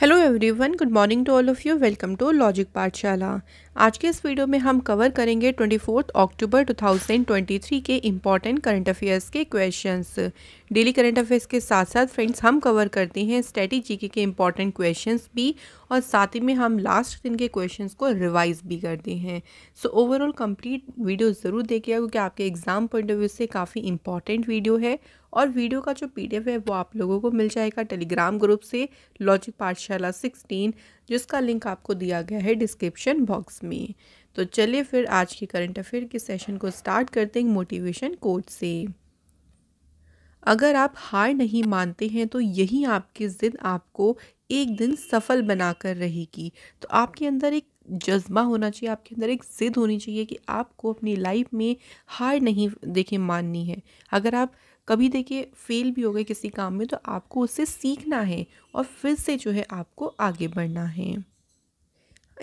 hello everyone good morning to all of you welcome to logic Pathshala आज के इस video में हम कवर करेंगे 24 अक्टूबर 2023 के इम्पॉर्टेंट करंट अफेयर्स के क्वेश्चंस डेली करंट अफेयर्स के साथ साथ फ्रेंड्स हम कवर करते हैं स्ट्रेटी के के इम्पॉर्टेंट क्वेश्चंस भी और साथ ही में हम लास्ट दिन के क्वेश्चन को रिवाइज भी करते हैं सो ओवरऑल कम्प्लीट वीडियो ज़रूर देखिएगा क्योंकि आपके एग्ज़ाम पॉइंट ऑफ व्यू से काफ़ी इंपॉर्टेंट वीडियो है और वीडियो का जो पीडीएफ है वो आप लोगों को मिल जाएगा टेलीग्राम ग्रुप से लॉजिक पाठशाला सिक्सटीन जिसका लिंक आपको दिया गया है डिस्क्रिप्शन बॉक्स में तो चलिए फिर आज की करंट अफेयर के सेशन को स्टार्ट करते हैं मोटिवेशन कोड से अगर आप हार नहीं मानते हैं तो यही आपकी ज़िद आपको एक दिन सफल बनाकर रहेगी तो आपके अंदर एक जज्बा होना चाहिए आपके अंदर एक ज़िद होनी चाहिए कि आपको अपनी लाइफ में हार नहीं देखें माननी है अगर आप कभी देखिए फेल भी हो गए किसी काम में तो आपको उससे सीखना है और फिर से जो है आपको आगे बढ़ना है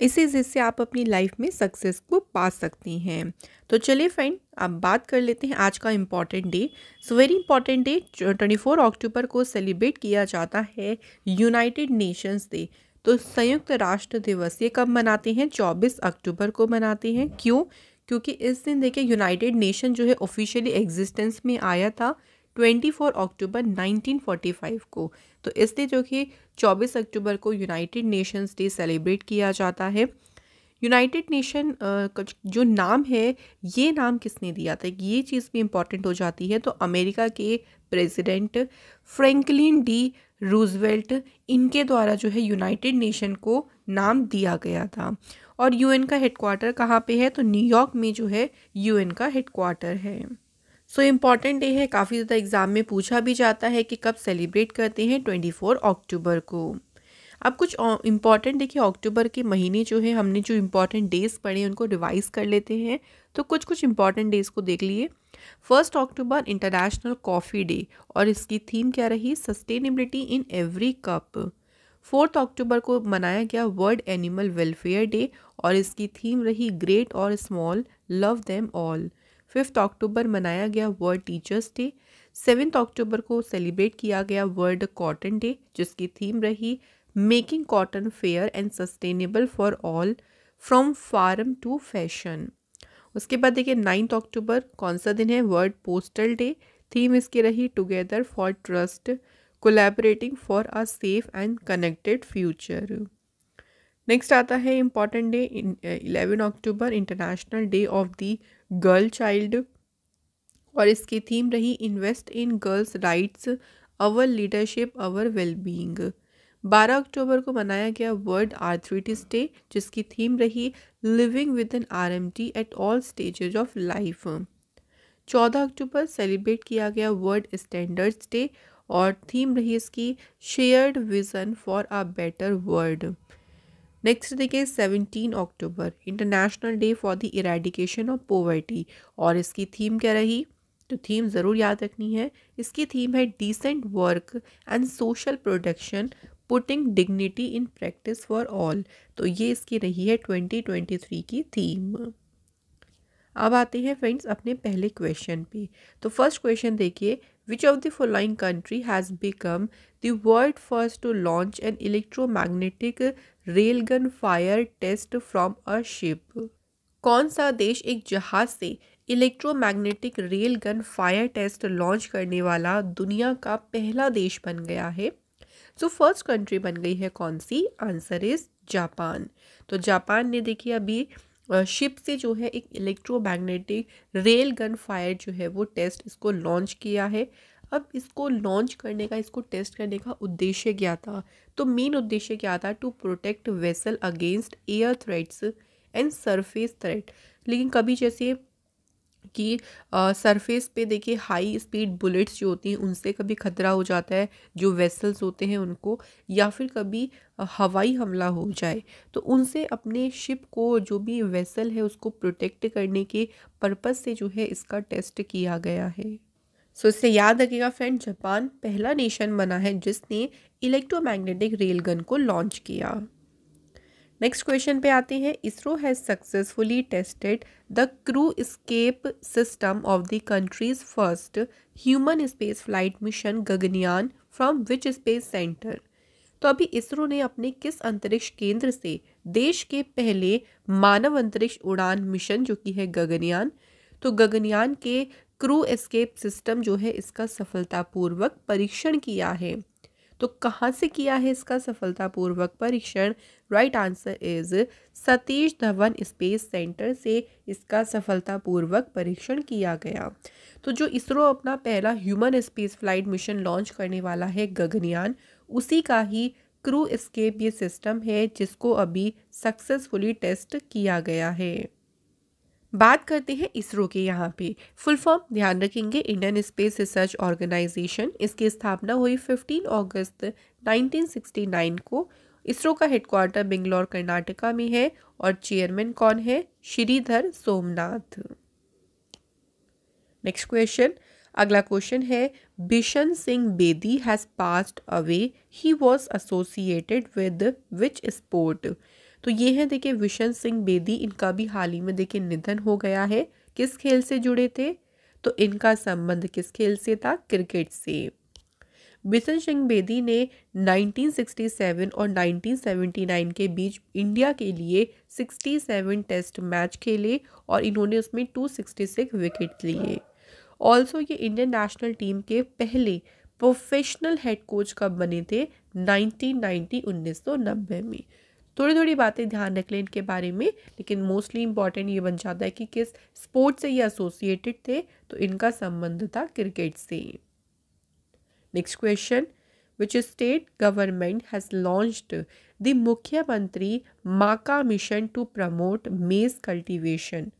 इसी जिससे आप अपनी लाइफ में सक्सेस को पा सकती हैं तो चलिए फ्रेंड अब बात कर लेते हैं आज का important day so very important day twenty four October को सेलिब्रेट किया जाता है यूनाइटेड नेशंस डे तो संयुक्त राष्ट्र दिवस ये कब मनाते हैं चौबीस अक्टूबर को मनाते हैं क्यों क्योंकि इस दिन देखिए यूनाइटेड नेशन जो है ऑफिशियली एग्जिस्टेंस में आया था 24 अक्टूबर 1945 को तो इसलिए जो कि 24 अक्टूबर को यूनाइटेड नेशंस डे सेलिब्रेट किया जाता है यूनाइटेड नेशन का जो नाम है ये नाम किसने दिया था ये चीज़ भी इम्पॉर्टेंट हो जाती है तो अमेरिका के प्रेसिडेंट फ्रैंकलिन डी रूजवेल्ट इनके द्वारा जो है यूनाइटेड नेशन को नाम दिया गया था और यूएन का हेडक्वार्टर कहाँ पे है तो न्यूयॉर्क में जो है यूएन का हेडक्वार्टर है सो इम्पॉर्टेंट डे है काफ़ी ज़्यादा एग्ज़ाम में पूछा भी जाता है कि कब सेलिब्रेट करते हैं ट्वेंटी फोर अक्टूबर को अब कुछ इम्पॉर्टेंट देखिए अक्टूबर के महीने जो है हमने जो इम्पॉर्टेंट डेज़ पढ़े उनको रिवाइज़ कर लेते हैं तो कुछ कुछ इम्पॉर्टेंट डेज़ को देख लिए first October international coffee day और इसकी थीम क्या रही sustainability in every cup fourth October को मनाया गया वर्ल्ड एनिमल वेलफेयर डे और इसकी थीम रही ग्रेट और small love them all fifth October मनाया गया world teachers day seventh October को सेलिब्रेट किया गया वर्ल्ड कॉटन डे जिसकी थीम रही making cotton fair and sustainable for all from farm to fashion उसके बाद देखिए नाइन्थ अक्टूबर कौन सा दिन है वर्ल्ड पोस्टल डे थीम इसकी रही together for trust collaborating for a safe and connected future next आता है important day eleven October international day of the girl child और इसकी थीम रही invest in girls rights our leadership our wellbeing 12 October को मनाया गया world arthritis day जिसकी theme रही living with an T at all stages of life 14 October celebrate किया गया वर्ल्ड स्टैंडर्ड्स डे और थीम रही इसकी shared vision for a better world next देखिए seventeen October international day for the eradication of poverty और इसकी theme क्या रही तो थीम ज़रूर याद रखनी है इसकी थीम है decent work and social production putting dignity in practice for all तो ये इसकी रही है 2023 की थीम अब आते हैं फ्रेंड्स अपने पहले क्वेश्चन पे तो फर्स्ट क्वेश्चन देखिए which of the following country has become the world first to launch an electromagnetic railgun fire test from a ship कौन सा देश एक जहाज से electromagnetic gun fire test launch करने वाला दुनिया का पहला देश बन गया है सो फर्स्ट कंट्री बन गई है कौन सी आंसर इज जापान तो जापान ने देखिए अभी शिप से जो है एक इलेक्ट्रोमैग्नेटिक रेल गन फायर जो है वो टेस्ट इसको लॉन्च किया है अब इसको लॉन्च करने का इसको टेस्ट करने का उद्देश्य क्या था तो मेन उद्देश्य क्या था to protect vessel against air threads and surface thread लेकिन कभी जैसे कि सरफेस पे देखिए हाई स्पीड बुलेट्स जो होती हैं उनसे कभी खतरा हो जाता है जो वेसल्स होते हैं उनको या फिर कभी हवाई हमला हो जाए तो उनसे अपने शिप को जो भी वेसल है उसको प्रोटेक्ट करने के पर्पज़ से जो है इसका टेस्ट किया गया है सो इससे याद रखेगा फ्रेंड जापान पहला नेशन बना है जिसने इलेक्ट्रोमैग्नेटिक रेलगन को लॉन्च किया नेक्स्ट क्वेश्चन पे आते हैं ISRO has successfully tested the crew escape system of the country's first human space flight mission Gaganyaan from which space centre तो अभी इसरो ने अपने किस अंतरिक्ष केंद्र से देश के पहले मानव अंतरिक्ष उड़ान मिशन जो कि है गगनयान तो गगनयान के क्रू एस्केप सिस्टम जो है इसका सफलतापूर्वक परीक्षण किया है तो कहाँ से किया है इसका सफलतापूर्वक परीक्षण right answer is Satish Dhawan space centre से इसका सफलतापूर्वक परीक्षण किया गया तो जो इसरो अपना पहला human space flight mission launch करने वाला है गगनयान उसी का ही क्रू एस्केप ये सिस्टम है जिसको अभी सक्सेसफुली टेस्ट किया गया है बात करते हैं इसरो के यहाँ पे फुल फॉर्म ध्यान रखेंगे इंडियन स्पेस रिसर्च ऑर्गेनाइजेशन इसकी स्थापना हुई 15 अगस्त 1969 को इसरो का हेडक्वार्टर बेंगलोर कर्नाटका में है और चेयरमैन कौन है श्रीधर सोमनाथ नेक्स्ट क्वेश्चन अगला क्वेश्चन है Bishan Singh Bedi has passed away he was associated with which sport तो ये है देखिए विशन सिंह बेदी इनका भी हाल ही में देखिए निधन हो गया है किस खेल से जुड़े थे तो इनका संबंध किस खेल से था क्रिकेट से बिशन सिंह बेदी ने 1967 और 1979 के बीच इंडिया के लिए 67 टेस्ट मैच खेले और इन्होंने उसमें 266 विकेट लिए ऑल्सो ये इंडियन नेशनल टीम के पहले प्रोफेशनल हेड कोच कब बने थे 1990 1990 में थोड़ी थोड़ी बातें ध्यान रख लें इनके बारे में लेकिन मोस्टली इंपॉर्टेंट ये बन जाता है कि किस स्पोर्ट से ये एसोसिएटेड थे तो इनका संबंध था क्रिकेट से next question which state government has launched the Mukhyamantri Maka mission to promote maize cultivation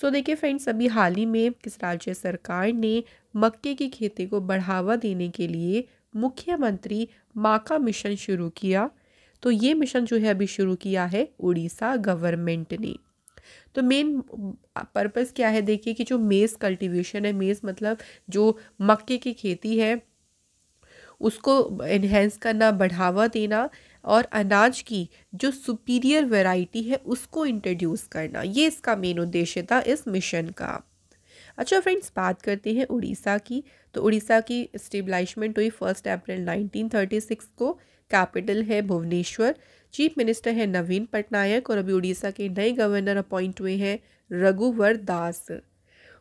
so देखिए फ्रेंड्स अभी हाल ही में किस राज्य सरकार ने मक्के की खेती को बढ़ावा देने के लिए मुख्यमंत्री माका मिशन शुरू किया तो ये मिशन जो है अभी शुरू किया है उड़ीसा गवर्नमेंट ने तो मेन पर्पस क्या है देखिए कि जो मेज़ कल्टीवेशन है मेज़ मतलब जो मक्के की खेती है उसको इन्हेंस करना बढ़ावा देना और अनाज की जो सुपीरियर वैरायटी है उसको इंट्रोड्यूस करना ये इसका मेन उद्देश्य था इस मिशन का अच्छा फ्रेंड्स बात करते हैं उड़ीसा की तो उड़ीसा की स्टेबलाइशमेंट हुई फर्स्ट अप्रैल 1936 को कैपिटल है भुवनेश्वर चीफ मिनिस्टर है नवीन पटनायक और अभी उड़ीसा के नए गवर्नर अपॉइंट हुए हैं रघुवर दास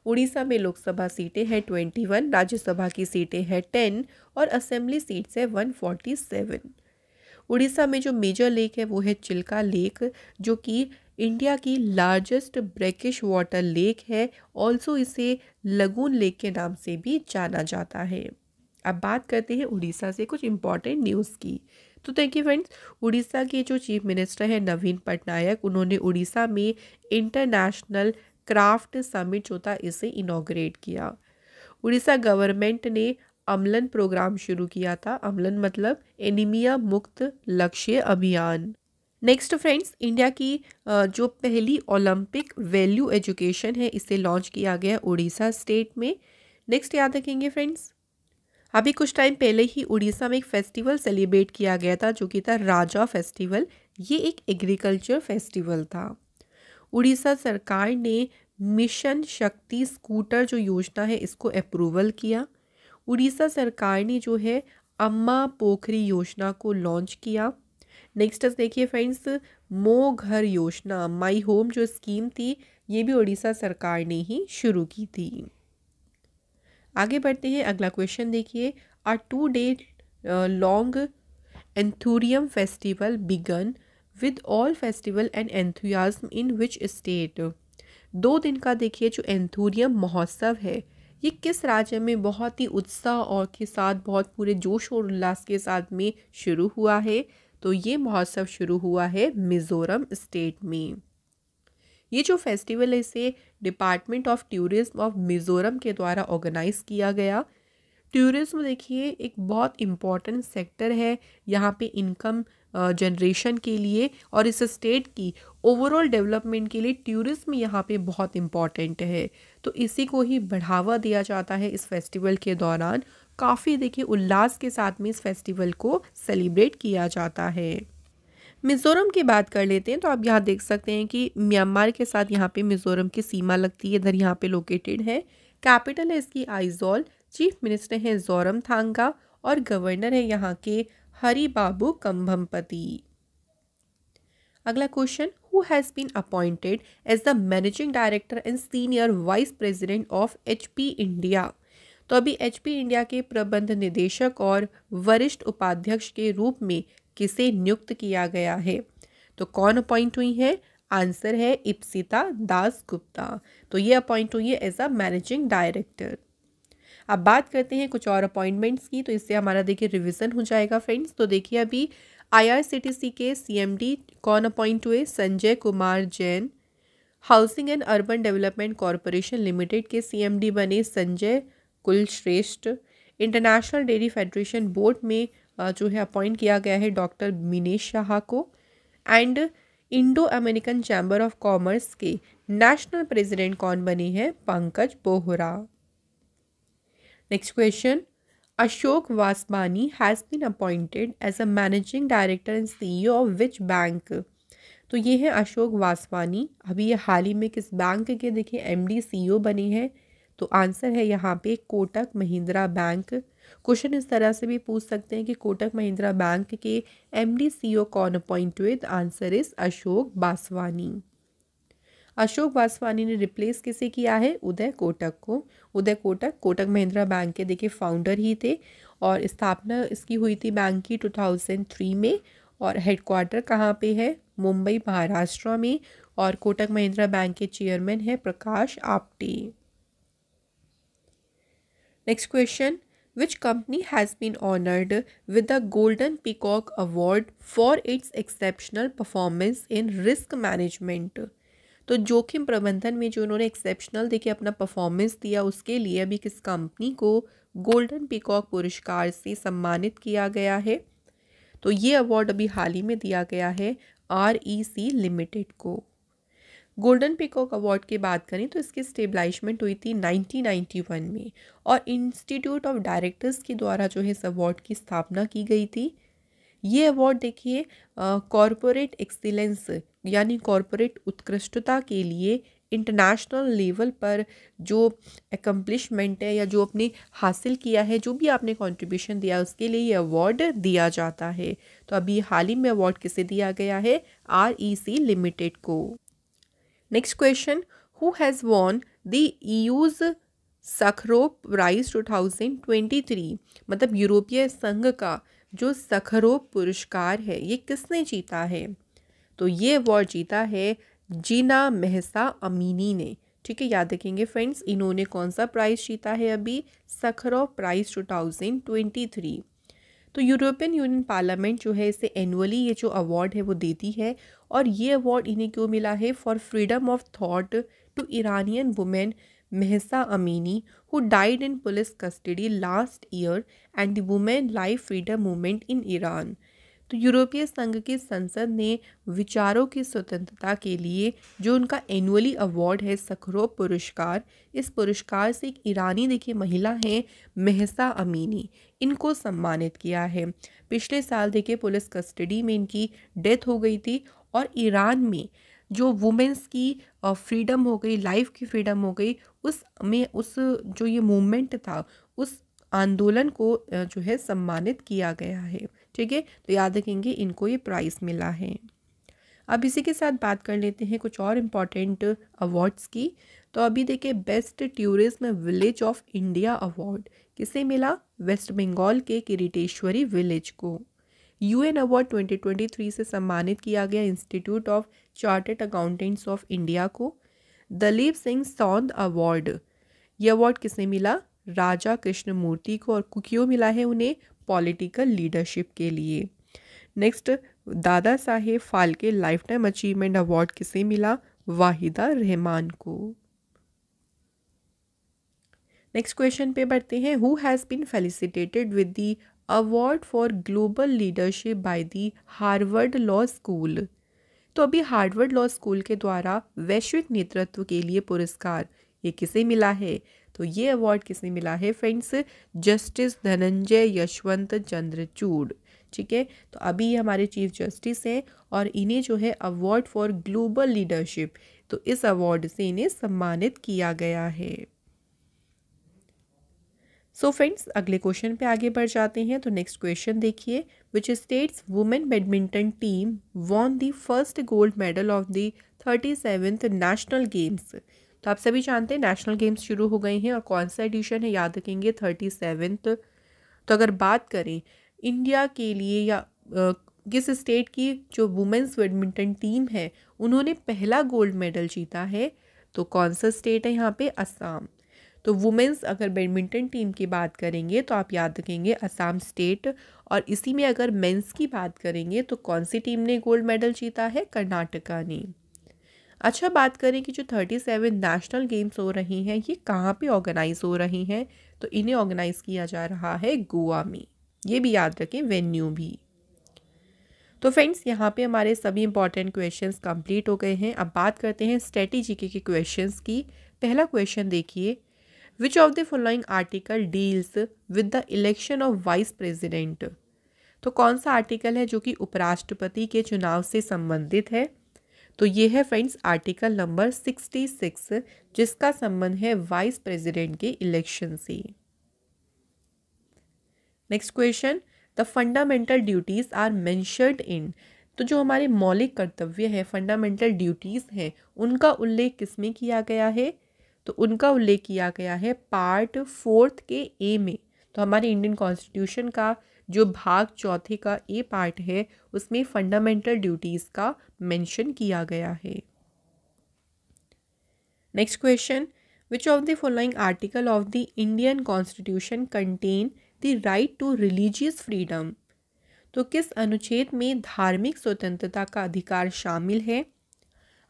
उड़ीसा में लोकसभा सीटें हैं ट्वेंटी वन राज्यसभा की सीटें हैं टेन और असेंबली सीट्स है वन फोर्टी सेवन उड़ीसा में जो मेजर लेक है वो है चिल्का लेक जो कि इंडिया की लार्जेस्ट ब्रेकिश वाटर लेक है ऑल्सो इसे लगून लेक के नाम से भी जाना जाता है अब बात करते हैं उड़ीसा से कुछ इम्पॉर्टेंट न्यूज़ की तो थैंक यू फ्रेंड्स उड़ीसा के जो चीफ मिनिस्टर हैं नवीन पटनायक उन्होंने उड़ीसा में इंटरनेशनल क्राफ्ट समिट जो था इसे इनाग्रेट किया उड़ीसा गवर्नमेंट ने अमलन प्रोग्राम शुरू किया था अमलन मतलब एनीमिया मुक्त लक्ष्य अभियान नेक्स्ट फ्रेंड्स इंडिया की जो पहली ओलंपिक वैल्यू एजुकेशन है इसे लॉन्च किया गया उड़ीसा स्टेट में नेक्स्ट याद रखेंगे फ्रेंड्स अभी कुछ टाइम पहले ही उड़ीसा में एक फेस्टिवल सेलिब्रेट किया गया था जो कि था राजा फेस्टिवल ये एक एग्रीकल्चर फेस्टिवल था उड़ीसा सरकार ने मिशन शक्ति स्कूटर जो योजना है इसको अप्रूवल किया उड़ीसा सरकार ने जो है अम्मा पोखरी योजना को लॉन्च किया नेक्स्ट देखिए फ्रेंड्स मो घर योजना माई होम जो स्कीम थी ये भी उड़ीसा सरकार ने ही शुरू की थी आगे बढ़ते हैं अगला क्वेश्चन देखिए a two day long anthurium festival began with all festival and enthusiasm in which state दो दिन का देखिए जो एंथूरियम महोत्सव है ये किस राज्य में बहुत ही उत्साह और के साथ बहुत पूरे जोश और उल्लास के साथ में शुरू हुआ है तो ये महोत्सव शुरू हुआ है मिज़ोरम स्टेट में ये जो फेस्टिवल है इसे department of tourism of Mizoram के द्वारा ऑर्गेनाइज़ किया गया टूरिज़्म देखिए एक बहुत इम्पॉर्टेंट सेक्टर है यहाँ पे इनकम जनरेशन के लिए और इस स्टेट की ओवरऑल डेवलपमेंट के लिए टूरिज़्म यहाँ पे बहुत इम्पॉर्टेंट है तो इसी को ही बढ़ावा दिया जाता है इस फेस्टिवल के दौरान काफ़ी देखिए उल्लास के साथ में इस फेस्टिवल को सेलिब्रेट किया जाता है मिज़ोरम की बात कर लेते हैं तो आप यहाँ देख सकते हैं कि म्यांमार के साथ यहाँ पे मिज़ोरम की सीमा लगती है इधर यहाँ पे लोकेटेड है कैपिटल है इसकी आइजोल चीफ मिनिस्टर हैं जोरम थांगा और गवर्नर है यहाँ के हरी बाबू कम्भमपति अगला question who has been appointed as the managing director and senior vice president of H P India तो अभी एच इंडिया के प्रबंध निदेशक और वरिष्ठ उपाध्यक्ष के रूप में किसे नियुक्त किया गया है तो कौन अपॉइंट हुई है आंसर है इप्सिता दास गुप्ता तो ये अपॉइंट हुई है एज अ मैनेजिंग डायरेक्टर अब बात करते हैं कुछ और अपॉइंटमेंट्स की तो इससे हमारा देखिए रिवीजन हो जाएगा फ्रेंड्स तो देखिए अभी आईआरसीटीसी के सीएमडी कौन अपॉइंट हुए Sanjay Kumar Jain housing and urban development corporation limited के सीएमडी बने संजय कुल श्रेष्ठ इंटरनेशनल डेयरी फेडरेशन बोर्ड में जो है अपॉइंट किया गया है डॉक्टर मिनेश शाह को and Indo American chamber of commerce के नेशनल प्रेसिडेंट कौन बने हैं Pankaj Bohra next question Ashok Vaswani has been appointed as a managing director and CEO of which bank तो ये है अशोक वासवानी अभी ये हाल ही में किस बैंक के देखिए एमडी सीईओ e बने हैं तो आंसर है यहाँ पे कोटक महिंद्रा बैंक क्वेश्चन इस तरह से भी पूछ सकते हैं कि कोटक महिंद्रा बैंक के एम डी सी ओ कौन अपॉइंट हुए आंसर इज अशोक बासवानी अशोक बासवानी ने रिप्लेस किसे किया है उदय कोटक को उदय कोटक कोटक महिंद्रा बैंक के देखिए फाउंडर ही थे और स्थापना इसकी हुई थी बैंक की 2003 में और हेडक्वार्टर कहाँ पे है मुंबई महाराष्ट्र में और कोटक महिंद्रा बैंक के चेयरमैन है Prakash Apte next question which company has been honoured with the golden peacock award for its exceptional performance in risk management तो जोखिम प्रबंधन में जो उन्होंने एक्सेप्शनल देखे अपना परफॉर्मेंस दिया उसके लिए अभी किस कंपनी को गोल्डन पिकॉक पुरस्कार से सम्मानित किया गया है तो ये अवार्ड अभी हाल ही में दिया गया है आर ई सी लिमिटेड को गोल्डन पिकॉक अवार्ड की बात करें तो इसकी स्टेबलाइजमेंट हुई थी 1991 में और इंस्टीट्यूट ऑफ डायरेक्टर्स के द्वारा जो है इस अवार्ड की स्थापना की गई थी ये अवार्ड देखिए कॉरपोरेट एक्सीलेंस यानी कॉरपोरेट उत्कृष्टता के लिए इंटरनेशनल लेवल पर जो एकम्प्लिशमेंट है या जो अपने हासिल किया है जो भी आपने कंट्रीब्यूशन दिया उसके लिए ये अवार्ड दिया जाता है तो अभी हाल ही में अवार्ड किसे दिया गया है आर ई सी लिमिटेड को next question who has won the EU's Sakharov prize 2023 मतलब यूरोपीय संघ का जो सखरो पुरस्कार है ये किसने जीता है तो ये अवार्ड जीता है जीना मेहसा अमीनी ने ठीक है याद रखेंगे फ्रेंड्स इन्होंने कौन सा प्राइज़ जीता है अभी सखरो प्राइज़ 2023 तो यूरोपियन यूनियन पार्लियामेंट जो है इसे एनुअली ये जो अवार्ड है वो देती है और ये अवार्ड इन्हें क्यों मिला है for freedom of thought to Iranian women Mahsa Amini who died in police custody last year and the women life freedom movement in Iran तो यूरोपीय संघ की संसद ने विचारों की स्वतंत्रता के लिए जो उनका एनुअली अवार्ड है सखरो पुरस्कार इस पुरस्कार से एक ईरानी देखिए महिला हैं महसा अमीनी इनको सम्मानित किया है पिछले साल देखिए पुलिस कस्टडी में इनकी डेथ हो गई थी और ईरान में जो वुमेंस की फ्रीडम हो गई लाइफ की फ्रीडम हो गई उस में उस जो ये मूवमेंट था उस आंदोलन को जो है सम्मानित किया गया है ठीक है तो याद रखेंगे इनको ये प्राइज़ मिला है अब इसी के साथ बात कर लेते हैं कुछ और इम्पॉर्टेंट अवार्ड्स की तो अभी देखिए best tourism village of India award किसे मिला वेस्ट बंगाल के किरीटेश्वरी विलेज को यूएन अवार्ड 2023 से सम्मानित किया गया institute of chartered accountants of India को दलीप सिंह सौंद अवार्ड ये अवार्ड किसे मिला राजा कृष्णमूर्ति को और क्यों मिला है उन्हें पॉलिटिकल लीडरशिप के लिए next Dada Saheb Phalke lifetime achievement award किसे मिला वाहिदा रहमान को नेक्स्ट क्वेश्चन पे बढ़ते हैं who has been felicitated with the award for global leadership by the Harvard law school तो अभी हार्वर्ड लॉ स्कूल के द्वारा वैश्विक नेतृत्व के लिए पुरस्कार ये किसे मिला है तो ये अवार्ड किसने मिला है फ्रेंड्स जस्टिस धनंजय यशवंत चंद्रचूड ठीक है तो अभी हमारे चीफ जस्टिस हैं और इन्हें जो है अवार्ड फॉर ग्लोबल लीडरशिप तो इस अवार्ड से इन्हें सम्मानित किया गया है सो so फ्रेंड्स अगले क्वेश्चन पे आगे बढ़ जाते हैं तो नेक्स्ट क्वेश्चन देखिए which state's women badminton team won the first gold medal of the thirty seventh national games तो आप सभी जानते हैं नेशनल गेम्स शुरू हो गई हैं और कौन सा एडिशन है याद रखेंगे थर्टी सेवेंथ तो अगर बात करें इंडिया के लिए या आ, किस स्टेट की जो वुमेंस बैडमिंटन टीम है उन्होंने पहला गोल्ड मेडल जीता है तो कौन सा स्टेट है यहाँ पे असम तो वुमेंस अगर बैडमिंटन टीम की बात करेंगे तो आप याद रखेंगे असम स्टेट और इसी में अगर मेंस की बात करेंगे तो कौन सी टीम ने गोल्ड मेडल जीता है कर्नाटका ने अच्छा बात करें कि जो थर्टी सेवन नेशनल गेम्स हो रही हैं ये कहाँ पे ऑर्गेनाइज़ हो रही हैं तो इन्हें ऑर्गेनाइज़ किया जा रहा है गोवा में ये भी याद रखें वेन्यू भी तो फ्रेंड्स यहाँ पे हमारे सभी इंपॉर्टेंट क्वेश्चंस कंप्लीट हो गए हैं अब बात करते हैं स्ट्रेटी के क्वेश्चन की पहला क्वेश्चन देखिए which of the following article deals with the election of vice president तो कौन सा आर्टिकल है जो कि उपराष्ट्रपति के चुनाव से संबंधित है तो ये है friends article number sixty six जिसका संबंध है वाइस प्रेसिडेंट के इलेक्शन से next question the fundamental duties are mentioned in तो जो हमारे मौलिक कर्तव्य है फंडामेंटल ड्यूटीज़ हैं उनका उल्लेख किसमें किया गया है तो उनका उल्लेख किया गया है पार्ट फोर्थ के ए में तो हमारे इंडियन कॉन्स्टिट्यूशन का जो भाग चौथे का ए पार्ट है उसमें फंडामेंटल ड्यूटीज़ का मेंशन किया गया है next question which of the following article of the Indian constitution contain the right to religious freedom तो किस अनुच्छेद में धार्मिक स्वतंत्रता का अधिकार शामिल है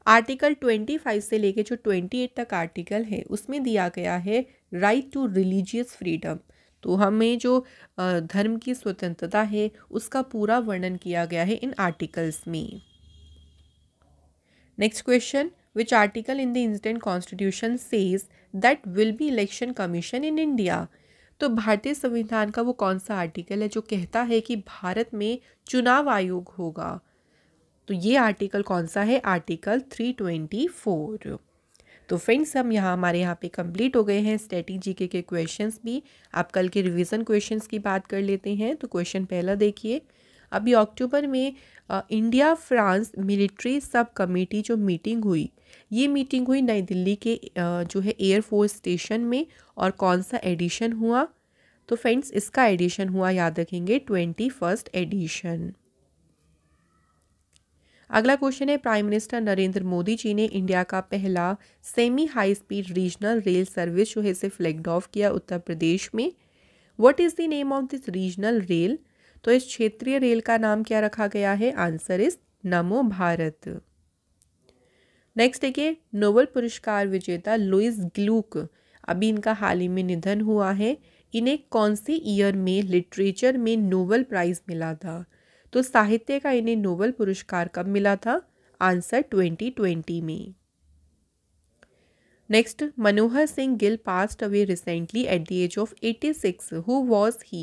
आर्टिकल ट्वेंटी फाइव से लेके जो ट्वेंटी एट तक आर्टिकल है उसमें दिया गया है राइट टू रिलीजियस फ्रीडम तो हमें जो धर्म की स्वतंत्रता है उसका पूरा वर्णन किया गया है इन आर्टिकल्स में next question which article in the instant constitution says that will be election commission in India तो भारतीय संविधान का वो कौन सा आर्टिकल है जो कहता है कि भारत में चुनाव आयोग होगा तो ये आर्टिकल कौन सा है आर्टिकल थ्री ट्वेंटी फोर तो फ्रेंड्स हम यहाँ हमारे यहाँ पे कंप्लीट हो गए हैं स्टैटिक जीके के क्वेश्चंस भी आप कल के रिवीजन क्वेश्चंस की बात कर लेते हैं तो क्वेश्चन पहला देखिए अभी अक्टूबर में ah, India France military sub committee जो मीटिंग हुई ये मीटिंग हुई नई दिल्ली के आ, जो है एयरफोर्स स्टेशन में और कौन सा एडिशन हुआ तो फ्रेंड्स इसका एडिशन हुआ याद रखेंगे ट्वेंटी फर्स्ट एडिशन अगला क्वेश्चन है प्राइम मिनिस्टर नरेंद्र मोदी जी ने इंडिया का पहला semi high speed regional rail service जो है इसे फ्लैग ऑफ किया उत्तर प्रदेश में what is the name of this regional rail तो इस क्षेत्रीय रेल का नाम क्या रखा गया है आंसर इज नमो भारत नेक्स्ट देखिए नोबल पुरस्कार विजेता लुइस ग्लूक अभी इनका हाल ही में निधन हुआ है इन्हें कौन से ईयर में लिटरेचर में नोबल प्राइज़ मिला था तो साहित्य का इन्हें नोबल पुरस्कार कब मिला था आंसर 2020 में next Manohar Singh Gill passed away recently at the age of 86 who was he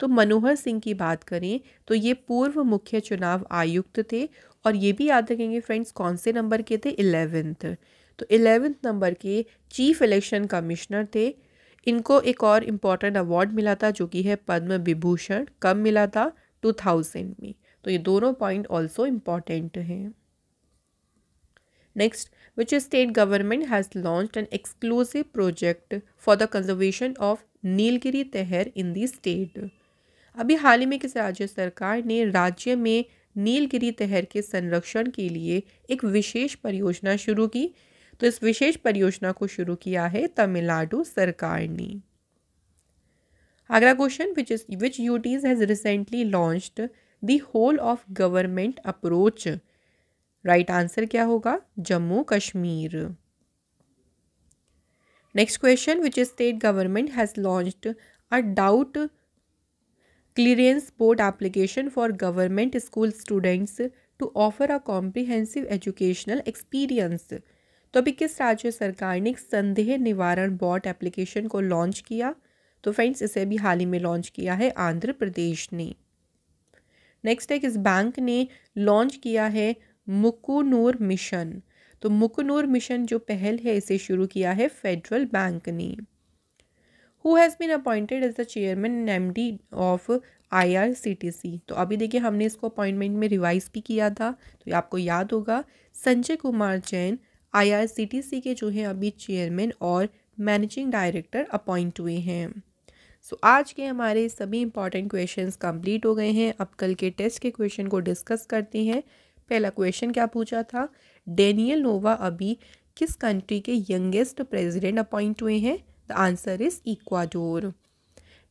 तो मनोहर सिंह की बात करें तो ये पूर्व मुख्य चुनाव आयुक्त थे और ये भी याद रखेंगे फ्रेंड्स कौन से नंबर के थे इलेवेंथ तो इलेवेंथ नंबर के चीफ इलेक्शन कमिश्नर थे इनको एक और इम्पॉर्टेंट अवार्ड मिला था जो कि है पद्म विभूषण कब मिला था 2000 में तो ये दोनों पॉइंट ऑल्सो इम्पॉर्टेंट हैं next which state government has launch an exclusive project for the conservation of Nilgiri tahr in the state अभी हाल ही में किस राज्य सरकार ने राज्य में नीलगिरी तहर के संरक्षण के लिए एक विशेष परियोजना शुरू की तो इस विशेष परियोजना को शुरू किया है तमिलनाडु सरकार ने अगला question which is which UTs has recently launched the whole of government approach right answer क्या होगा Jammu Kashmir next question which state government has launched a doubt clearance board application for government school students to offer a comprehensive educational experience तो अभी किस राज्य सरकार ने एक संदेह निवारण बोर्ड एप्लीकेशन को लॉन्च किया तो फ्रेंड्स इसे भी हाल ही में लॉन्च किया है आंध्र प्रदेश ने नेक्स्ट है इस बैंक ने लॉन्च किया है मुकुनूर मिशन तो मुकुनूर मिशन जो पहल है इसे शुरू किया है फेडरल बैंक ने who has been appointed as the chairman and M D of I R C T C तो अभी देखिए हमने इसको अपॉइंटमेंट में रिवाइज भी किया था तो आपको याद होगा Sanjay Kumar Jain I R C T C के जो हैं अभी चेयरमैन और मैनेजिंग डायरेक्टर अपॉइंट हुए हैं सो so, आज के हमारे सभी इंपॉर्टेंट क्वेश्चंस कंप्लीट हो गए हैं अब कल के टेस्ट के क्वेश्चन को डिस्कस करते हैं पहला क्वेश्चन क्या पूछा था डेनियल नोवा अभी किस कंट्री के यंगेस्ट प्रेसिडेंट अपॉइंट हुए हैं the answer is Ecuador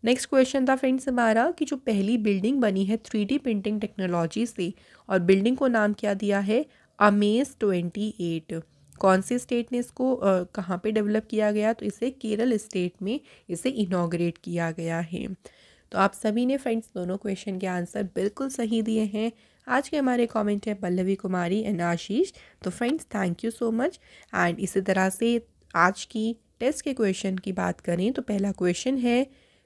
next question था फ्रेंड्स हमारा कि जो पहली बिल्डिंग बनी है थ्री डी प्रिंटिंग टेक्नोलॉजी से और बिल्डिंग को नाम क्या दिया है अमेज ट्वेंटी एट कौन से स्टेट ने इसको कहाँ पे डेवलप किया गया तो इसे केरल स्टेट में इसे इनाग्रेट किया गया है तो आप सभी ने फ्रेंड्स दोनों क्वेश्चन के आंसर बिल्कुल सही दिए हैं आज के हमारे कमेंट हैं पल्लवी कुमारी एंड आशीष तो friends thank you so much and इसी तरह से आज की टेस्ट के क्वेश्चन की बात करें तो पहला क्वेश्चन है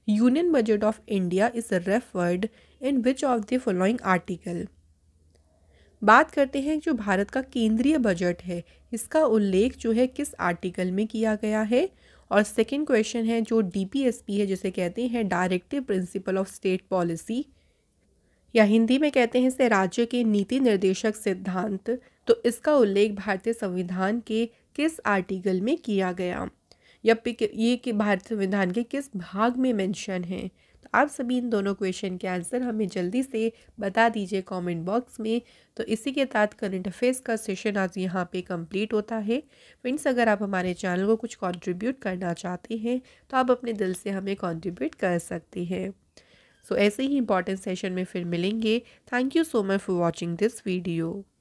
union budget of India is referred in which of the following article बात करते हैं जो भारत का केंद्रीय बजट है इसका उल्लेख जो है किस आर्टिकल में किया गया है और सेकंड क्वेश्चन है जो डीपीएसपी है जिसे कहते हैं directive principle of state policy या हिंदी में कहते हैं इसे राज्य के नीति निर्देशक सिद्धांत तो इसका उल्लेख भारतीय संविधान के किस आर्टिकल में किया गया या ये कि भारतीय संविधान के किस भाग में मेंशन है तो आप सभी इन दोनों क्वेश्चन के आंसर हमें जल्दी से बता दीजिए कमेंट बॉक्स में तो इसी के साथ करंट अफेयर्स का सेशन आज यहाँ पे कंप्लीट होता है फ्रेंड्स अगर आप हमारे चैनल को कुछ कंट्रीब्यूट करना चाहते हैं तो आप अपने दिल से हमें कंट्रीब्यूट कर सकते हैं सो so, ऐसे ही इंपॉर्टेंट सेशन में फिर मिलेंगे thank you so much for watching this video